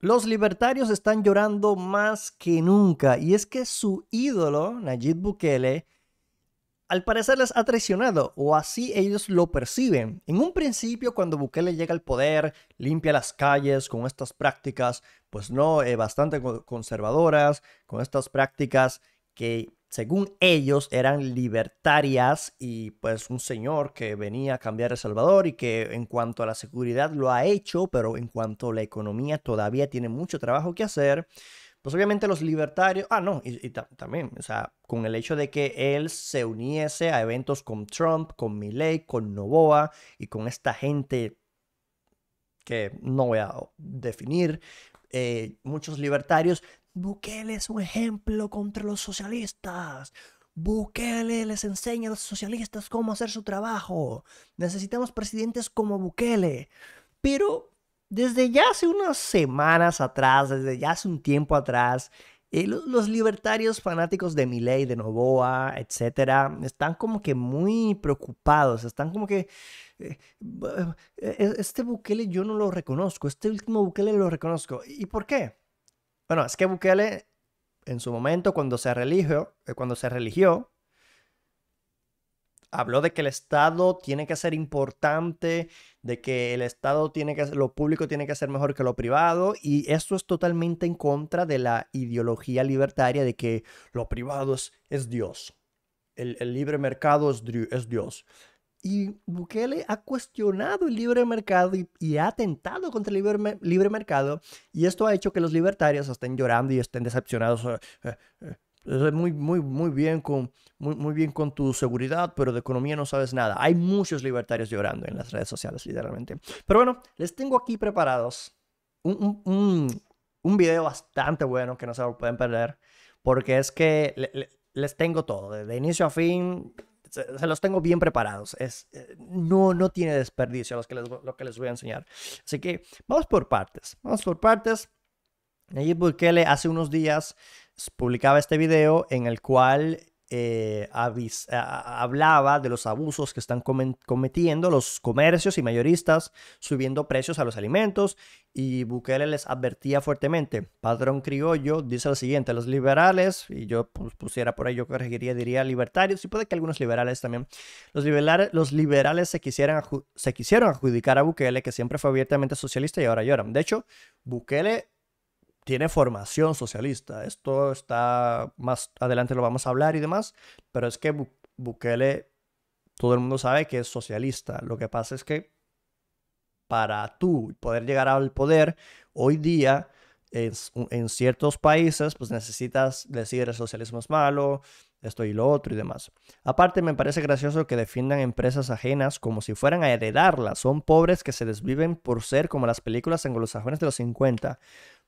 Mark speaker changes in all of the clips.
Speaker 1: Los libertarios están llorando más que nunca y es que su ídolo, Nayib Bukele, al parecer les ha traicionado o así ellos lo perciben. En un principio cuando Bukele llega al poder, limpia las calles con estas prácticas, pues no, eh, bastante conservadoras, con estas prácticas que según ellos, eran libertarias y pues un señor que venía a cambiar El Salvador y que en cuanto a la seguridad lo ha hecho, pero en cuanto a la economía todavía tiene mucho trabajo que hacer. Pues obviamente los libertarios, ah, no, y, también, o sea, con el hecho de que él se uniese a eventos con Trump, con Milley, con Novoa y con esta gente que no voy a definir, eh, muchos libertarios Bukele es un ejemplo contra los socialistas. Bukele les enseña a los socialistas cómo hacer su trabajo. Necesitamos presidentes como Bukele. Pero desde ya hace unas semanas atrás, desde ya hace un tiempo atrás, eh, los libertarios fanáticos de Milei, de Novoa, etcétera, están como que muy preocupados, están como que eh, eh, este Bukele yo no lo reconozco, este último Bukele lo reconozco. ¿Y por qué? Bueno, es que Bukele, en su momento, cuando se religió, eh, cuando se religió, habló de que el Estado tiene que ser importante, de que el Estado tiene que, lo público tiene que ser mejor que lo privado, y esto es totalmente en contra de la ideología libertaria de que lo privado es, Dios, el, libre mercado es Dios, y Bukele ha cuestionado el libre mercado y, ha atentado contra el libre, libre, mercado. Y esto ha hecho que los libertarios estén llorando y estén decepcionados. Eh, eh, eh, muy, muy, muy, bien con, muy, muy bien con tu seguridad, pero de economía no sabes nada. Hay muchos libertarios llorando en las redes sociales, literalmente. Pero bueno, les tengo aquí preparados un, un, un, video bastante bueno que no se lo pueden perder, porque es que les tengo todo, de inicio a fin se, los tengo bien preparados. Es, eh, no, no tiene desperdicio los que les, lo que les voy a enseñar. Así que vamos por partes. Vamos por partes. Nayib Bukele hace unos días publicaba este video en el cual eh, hablaba de los abusos que están cometiendo los comercios y mayoristas subiendo precios a los alimentos y Bukele les advertía fuertemente. Padrón Criollo dice lo siguiente, los liberales, y yo pusiera por ahí, yo corregiría, diría libertarios, y puede que algunos liberales también, los, liberales, los liberales se, quisieran se quisieron adjudicar a Bukele, que siempre fue abiertamente socialista y ahora lloran. De hecho, Bukele tiene formación socialista. Esto está más adelante lo vamos a hablar y demás, pero es que Bukele, todo el mundo sabe que es socialista. Lo que pasa es que para tú poder llegar al poder, hoy día en ciertos países, pues necesitas decir el socialismo es malo, esto y lo otro y demás. Aparte, me parece gracioso que defiendan empresas ajenas como si fueran a heredarlas. Son pobres que se desviven por ser como las películas anglosajones de los 50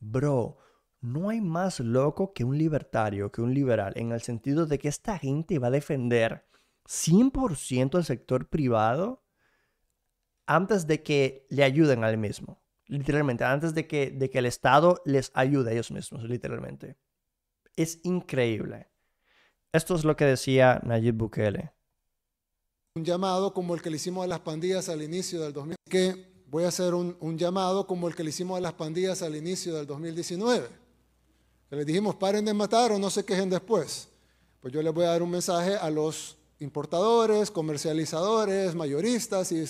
Speaker 1: bro, no hay más loco que un libertario, que un liberal, en el sentido de que esta gente va a defender 100% el sector privado antes de que le ayuden al mismo. Literalmente, antes de que, de que el Estado les ayude a ellos mismos, literalmente. Es increíble. Esto es lo que decía Nayib Bukele.
Speaker 2: Un llamado como el que le hicimos a las pandillas al inicio del 2000, que voy a hacer un, llamado como el que le hicimos a las pandillas al inicio del 2019. Que les dijimos, paren de matar o no se quejen después. Pues yo les voy a dar un mensaje a los importadores, comercializadores, mayoristas y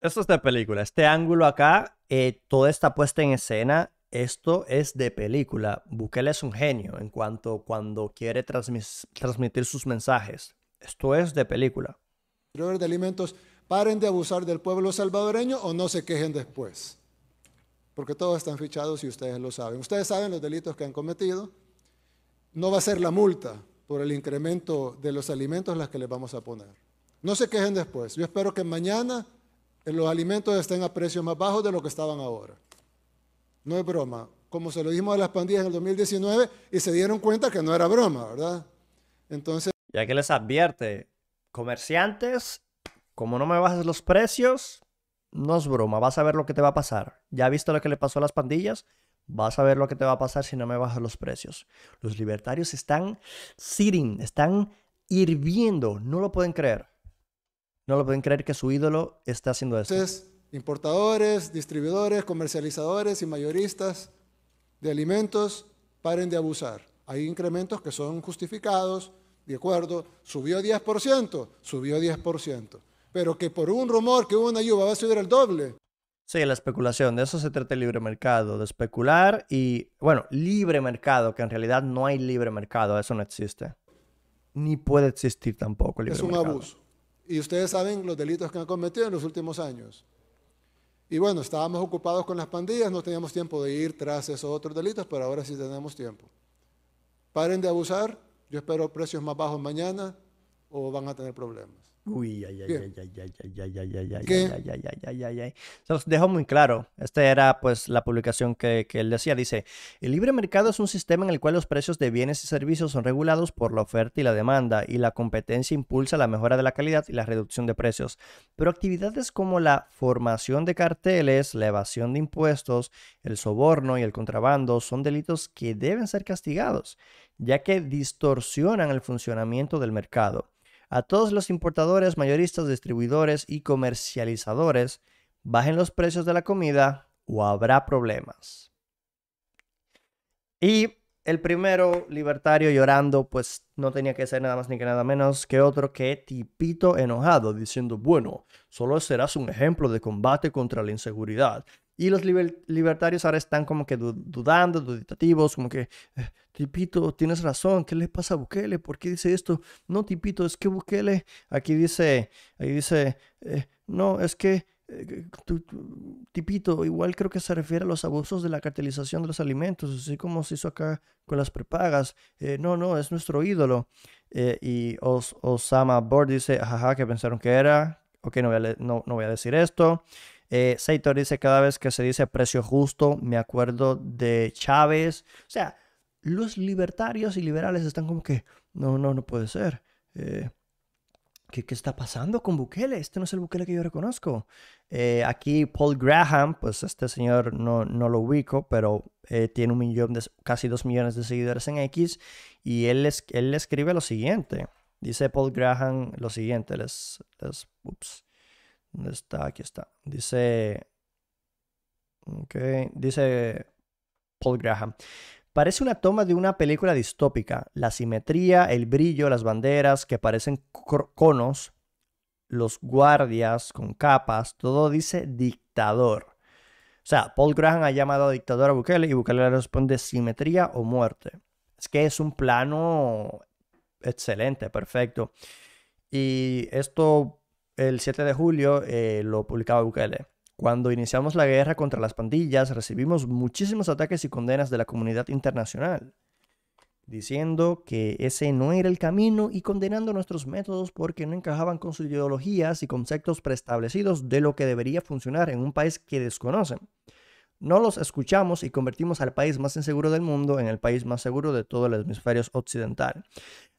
Speaker 1: Esto es de película. Este ángulo acá, eh, toda esta puesta en escena, esto es de película. Bukele es un genio en cuanto cuando quiere transmitir sus mensajes. Esto es de película.
Speaker 2: De alimentos paren de abusar del pueblo salvadoreño o no se quejen después. Porque todos están fichados y ustedes lo saben. Ustedes saben los delitos que han cometido. No va a ser la multa por el incremento de los alimentos las que les vamos a poner. No se quejen después. Yo espero que mañana los alimentos estén a precios más bajos de lo que estaban ahora. No es broma. Como se lo dijimos a las pandillas en el 2019 y se dieron cuenta que no era broma, ¿verdad? Entonces...
Speaker 1: Ya que les advierte, comerciantes como no me bajas los precios, no es broma, vas a ver lo que te va a pasar. Ya visto lo que le pasó a las pandillas, vas a ver lo que te va a pasar si no me bajas los precios. Los libertarios están sitting, están hirviendo, no lo pueden creer. No lo pueden creer que su ídolo está haciendo esto.
Speaker 2: Entonces, importadores, distribuidores, comercializadores y mayoristas de alimentos, paren de abusar. Hay incrementos que son justificados, de acuerdo, subió 10%, subió 10% pero que por un rumor que hubo una lluvia va a subir el doble.
Speaker 1: Sí, la especulación, de eso se trata el libre mercado, de especular y, bueno, libre mercado, que en realidad no hay libre mercado, eso no existe. Ni puede existir tampoco. El libre mercado. es un
Speaker 2: abuso. Y ustedes saben los delitos que han cometido en los últimos años. Y bueno, estábamos ocupados con las pandillas, no teníamos tiempo de ir tras esos otros delitos, pero ahora sí tenemos tiempo. Paren de abusar, yo espero precios más bajos mañana o van a tener problemas. Uy, ay, ay, ay, ay,
Speaker 1: ay, ay, ay, ay, ay, ay, ay, ay, ay, dejó muy claro. Esta era pues la publicación que, que él decía. Dice, el libre mercado es un sistema en el cual los precios de bienes y servicios son regulados por la oferta y la demanda y la competencia impulsa la mejora de la calidad y la reducción de precios. Pero actividades como la formación de carteles, la evasión de impuestos, el soborno y el contrabando son delitos que deben ser castigados, ya que distorsionan el funcionamiento del mercado. A todos los importadores, mayoristas, distribuidores y comercializadores, bajen los precios de la comida o habrá problemas. Y el primero, libertario llorando, pues no tenía que ser nada más ni que nada menos que otro que Tipito enojado, diciendo, bueno, solo serás un ejemplo de combate contra la inseguridad. Y los libertarios ahora están como que dudando, duditativos, como que, eh, Tipito, tienes razón, ¿qué le pasa a Bukele? ¿Por qué dice esto? No, Tipito, es que Bukele, aquí dice, ahí dice, eh, no, es que eh, tipito, igual creo que se refiere a los abusos de la cartelización de los alimentos, así como se hizo acá con las prepagas. no, no, es nuestro ídolo. y Osama Bord dice, ajá, que pensaron que era. Ok, no voy, a no, no voy a decir esto. Eh, Seitor dice, cada vez que se dice precio justo, me acuerdo de Chávez. O sea, los libertarios y liberales están como que, no, no, no puede ser. Eh, ¿qué, está pasando con Bukele? Este no es el Bukele que yo reconozco. Eh, aquí Paul Graham, pues este señor no, no lo ubico, pero tiene un millón de, casi dos millones de seguidores en X y él, es, escribe lo siguiente. Dice Paul Graham lo siguiente, les, ¿Dónde está? Aquí está. Dice. Ok. Dice Paul Graham. Parece una toma de una película distópica. La simetría, el brillo, las banderas que parecen conos, los guardias con capas, todo dice dictador. O sea, Paul Graham ha llamado dictador a Bukele y Bukele le responde simetría o muerte. Es que es un plano excelente, perfecto. Y esto el 7 de julio eh, lo publicaba Bukele. Cuando iniciamos la guerra contra las pandillas, recibimos muchísimos ataques y condenas de la comunidad internacional, diciendo que ese no era el camino y condenando nuestros métodos porque no encajaban con sus ideologías y conceptos preestablecidos de lo que debería funcionar en un país que desconocen. No los escuchamos y convertimos al país más inseguro del mundo en el país más seguro de todo el hemisferio occidental.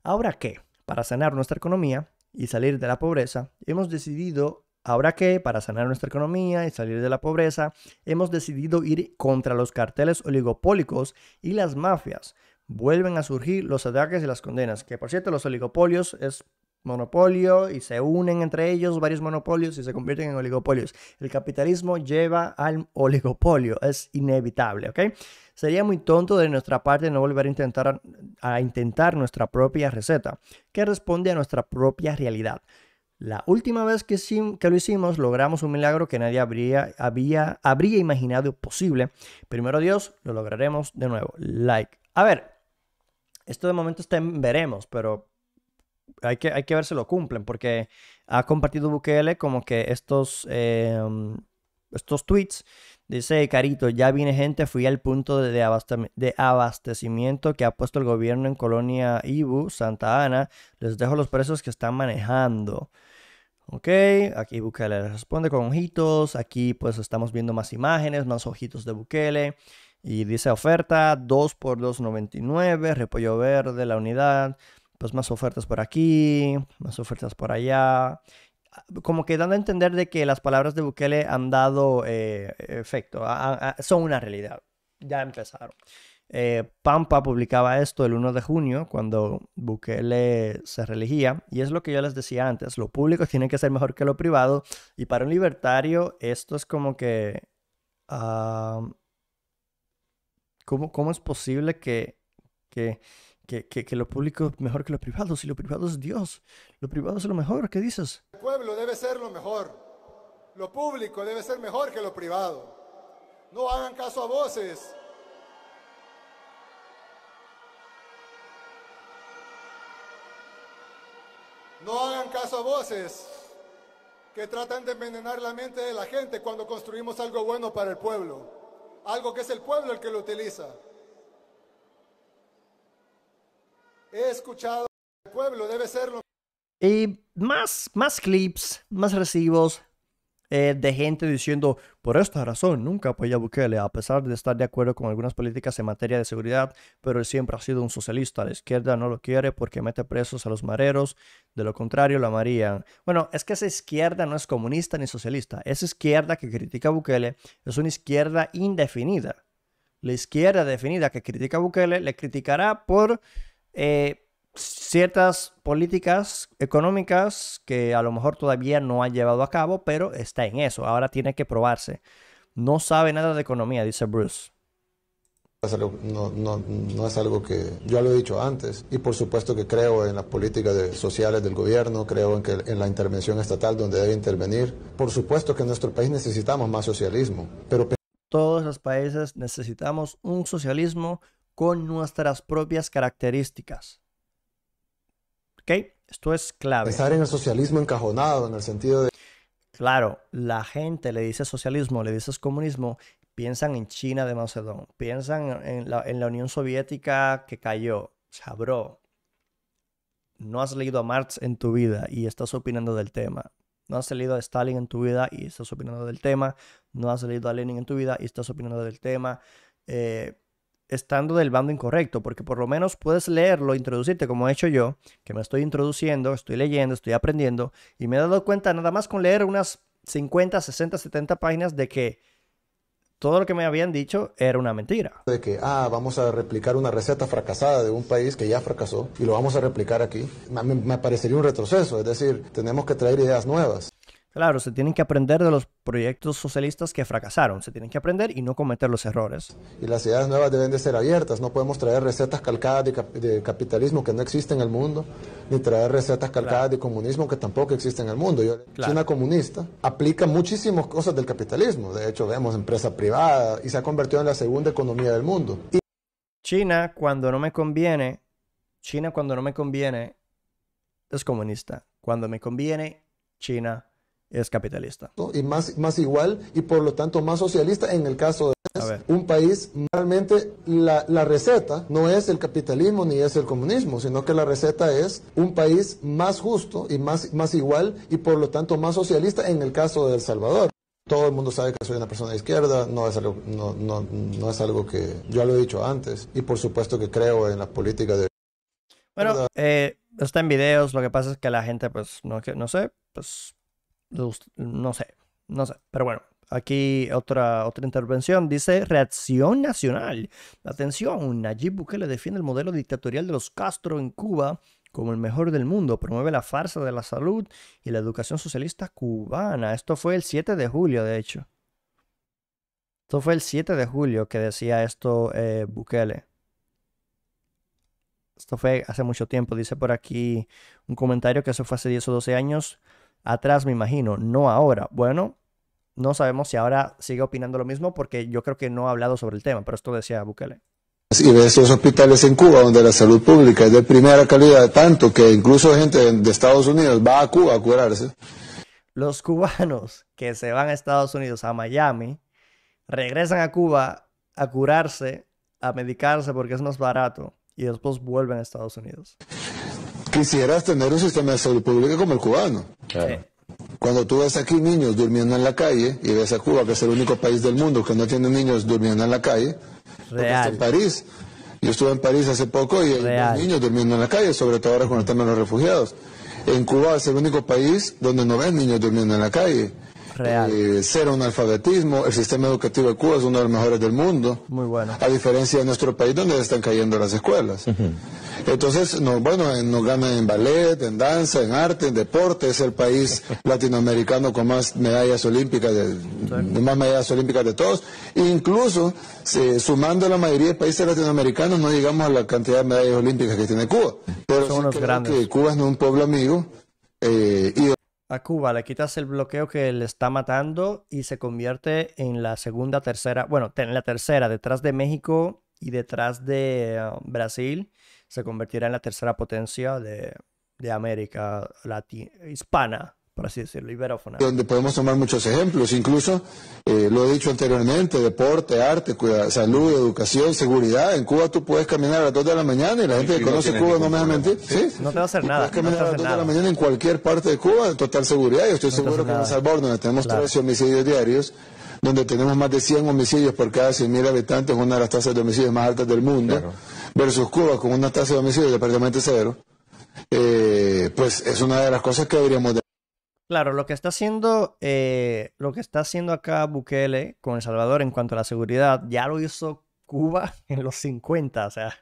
Speaker 1: Ahora que, para sanar nuestra economía, y salir de la pobreza, hemos decidido, ahora que para sanar nuestra economía y salir de la pobreza, hemos decidido ir contra los carteles oligopólicos y las mafias. Vuelven a surgir los ataques y las condenas, que por cierto los oligopolios es monopolio y se unen entre ellos varios monopolios y se convierten en oligopolios. El capitalismo lleva al oligopolio, es inevitable, ¿ok? Sería muy tonto de nuestra parte no volver a intentar, a intentar nuestra propia receta, que responde a nuestra propia realidad. La última vez que, que lo hicimos logramos un milagro que nadie habría, habría imaginado posible. Primero Dios, lo lograremos de nuevo. Like. A ver, esto de momento veremos, pero hay que, ver si lo cumplen, porque ha compartido Bukele como que estos, em, estos tweets. Dice Carito, ya viene gente, fui al punto de, de, abastecimiento que ha puesto el gobierno en Colonia Ibu, Santa Ana. Les dejo los precios que están manejando. Ok, aquí Bukele responde con ojitos. Aquí pues estamos viendo más imágenes, más ojitos de Bukele. Y dice oferta 2 por 2.99, repollo verde, la unidad pues más ofertas por aquí, más ofertas por allá. Como que dando a entender de que las palabras de Bukele han dado eh, efecto, son una realidad. Ya empezaron. Eh, Pampa publicaba esto el 1 de junio, cuando Bukele se reelegía, y es lo que yo les decía antes, lo público tiene que ser mejor que lo privado, y para un libertario esto es como que... Ah, ¿cómo, ¿Cómo es posible que, que, que, lo público es mejor que lo privado. Si lo privado es Dios, lo privado es lo mejor. ¿Qué dices?
Speaker 2: El pueblo debe ser lo mejor. Lo público debe ser mejor que lo privado. No hagan caso a voces. No hagan caso a voces que tratan de envenenar la mente de la gente cuando construimos algo bueno para el pueblo. Algo que es el pueblo el que lo utiliza. He escuchado el pueblo, debe serlo.
Speaker 1: Y más, más clips, más recibos eh, de gente diciendo, por esta razón, nunca apoya a Bukele, a pesar de estar de acuerdo con algunas políticas en materia de seguridad, pero él siempre ha sido un socialista. La izquierda no lo quiere porque mete presos a los mareros, de lo contrario la amarían. Bueno, es que esa izquierda no es comunista ni socialista. Esa izquierda que critica a Bukele es una izquierda indefinida. La izquierda definida que critica a Bukele le criticará por eh, ciertas políticas económicas que a lo mejor todavía no ha llevado a cabo, pero está en eso. Ahora tiene que probarse. No sabe nada de economía, dice
Speaker 2: Bruce. No, no, no, es algo que yo lo he dicho antes y por supuesto que creo en las políticas sociales del gobierno, creo en, que, en la intervención estatal donde debe intervenir. Por supuesto que en nuestro país necesitamos más socialismo, pero todos los países
Speaker 1: necesitamos un socialismo con nuestras propias características. ¿Ok? Esto es
Speaker 2: clave. Estar en el socialismo encajonado, en el sentido de...
Speaker 1: Claro, la gente le dice socialismo, le dices comunismo, piensan en China de Mao piensan en la, Unión Soviética que cayó. chabrón no has leído a Marx en tu vida y estás opinando del tema. No has leído a Stalin en tu vida y estás opinando del tema. No has leído a Lenin en tu vida y estás opinando del tema. Eh, estando del bando incorrecto, porque por lo menos puedes leerlo, introducirte como he hecho yo, que me estoy introduciendo, estoy leyendo, estoy aprendiendo, y me he dado cuenta nada más con leer unas 50, 60, 70 páginas de que todo lo que me habían dicho
Speaker 2: era una mentira. De que, ah, vamos a replicar una receta fracasada de un país que ya fracasó y lo vamos a replicar aquí, me, me parecería un retroceso, es decir, tenemos que traer ideas nuevas.
Speaker 1: Claro, se tienen que aprender de los proyectos socialistas que fracasaron, se tienen que aprender y no cometer los
Speaker 2: errores. Y las ideas nuevas deben de ser abiertas, no podemos traer recetas calcadas de, capitalismo que no existen en el mundo, ni traer recetas calcadas de comunismo que tampoco existen en el mundo. China comunista aplica muchísimas cosas del capitalismo, de hecho vemos empresa privada y se ha convertido en la segunda economía del mundo. Y... China cuando no me
Speaker 1: conviene, China cuando no me conviene es comunista, cuando me conviene, China es capitalista.
Speaker 2: Y más, más igual y por lo tanto más socialista en el caso de un país, realmente la, receta no es el capitalismo ni es el comunismo, sino que la receta es un país más justo y más, más igual y por lo tanto más socialista en el caso de El Salvador. Todo el mundo sabe que soy una persona de izquierda, no es, algo, no, no, es algo que yo lo he dicho antes y por supuesto que creo en la política de...
Speaker 1: Bueno, eh, está en videos, lo que pasa es que la gente pues no, no sé, pues no sé, no sé, pero bueno. Aquí otra, otra intervención dice reacción nacional. Atención, Nayib Bukele defiende el modelo dictatorial de los Castro en Cuba como el mejor del mundo, promueve la farsa de la salud y la educación socialista cubana. Esto fue el 7 de julio, de hecho. Esto fue el 7 de julio que decía esto eh, Bukele. Esto fue hace mucho tiempo, dice por aquí un comentario que eso fue hace 10 o 12 años atrás, me imagino, no ahora. Bueno, no sabemos si ahora sigue opinando lo mismo porque yo creo que no ha hablado sobre el tema, pero esto decía Bukele.
Speaker 2: Y de esos hospitales en Cuba, donde la salud pública es de primera calidad, tanto que incluso gente de Estados Unidos va a Cuba a curarse.
Speaker 1: Los cubanos que se van a Estados Unidos, a Miami, regresan a Cuba a curarse, a medicarse porque es más barato y después vuelven a Estados Unidos.
Speaker 2: Quisieras tener un sistema de salud pública como el cubano. Cuando tú ves aquí niños durmiendo en la calle y ves a Cuba, que es el único país del mundo que no tiene niños durmiendo en la calle, en París. Yo estuve en París hace poco y hay niños durmiendo en la calle, sobre todo ahora cuando de los refugiados. En Cuba es el único país donde no ven niños durmiendo en la calle. Real. Y eh, cero analfabetismo. El sistema educativo de Cuba es uno de los mejores del mundo. Muy bueno. A diferencia de nuestro país donde están cayendo las escuelas. Entonces, no, bueno, eh, nos ganan en ballet, en danza, en arte, en deporte. Es el país latinoamericano con más medallas olímpicas, de, más medallas olímpicas de todos. incluso, sumando la mayoría de países latinoamericanos, no llegamos a la cantidad de medallas olímpicas que tiene Cuba. Pero creo que Cuba es un pueblo amigo. Eh, y
Speaker 1: a Cuba le quitas el bloqueo que le está matando y se convierte en la segunda, tercera, bueno, en la tercera, detrás de México y detrás de um, Brasil, se convertirá en la tercera potencia de, de América Latina, hispana por así decirlo, Iberófona.
Speaker 2: Donde podemos tomar muchos ejemplos, incluso eh, lo he dicho anteriormente, deporte, arte, salud, educación, seguridad. En Cuba tú puedes caminar a las 2 de la mañana y la gente que conoce Cuba no me a mentir. ¿Sí? No te va a hacer nada. Puedes caminar a las 2 de la mañana en cualquier parte de Cuba en total seguridad. Yo estoy seguro que en donde tenemos 13 homicidios diarios, donde tenemos más de 100 homicidios por cada 100.000 habitantes, una de las tasas de homicidios más altas del mundo, versus Cuba con una tasa de homicidios de prácticamente cero, eh, pues es una de las cosas que deberíamos
Speaker 1: Claro, lo que está haciendo, eh, lo que está haciendo acá Bukele con El Salvador en cuanto a la seguridad, ya lo hizo Cuba en los 50. O sea,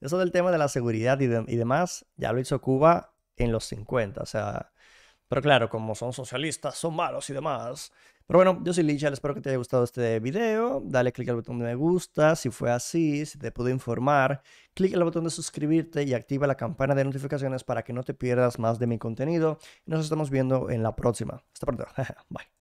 Speaker 1: eso del tema de la seguridad y, y demás, ya lo hizo Cuba en los 50. O sea, pero claro, como son socialistas, son malos y demás, pero bueno, yo soy Licha, espero que te haya gustado este video. Dale click al botón de me gusta si fue así, si te pude informar. Clic al botón de suscribirte y activa la campana de notificaciones para que no te pierdas más de mi contenido. Nos estamos viendo en la próxima. Hasta pronto. Bye.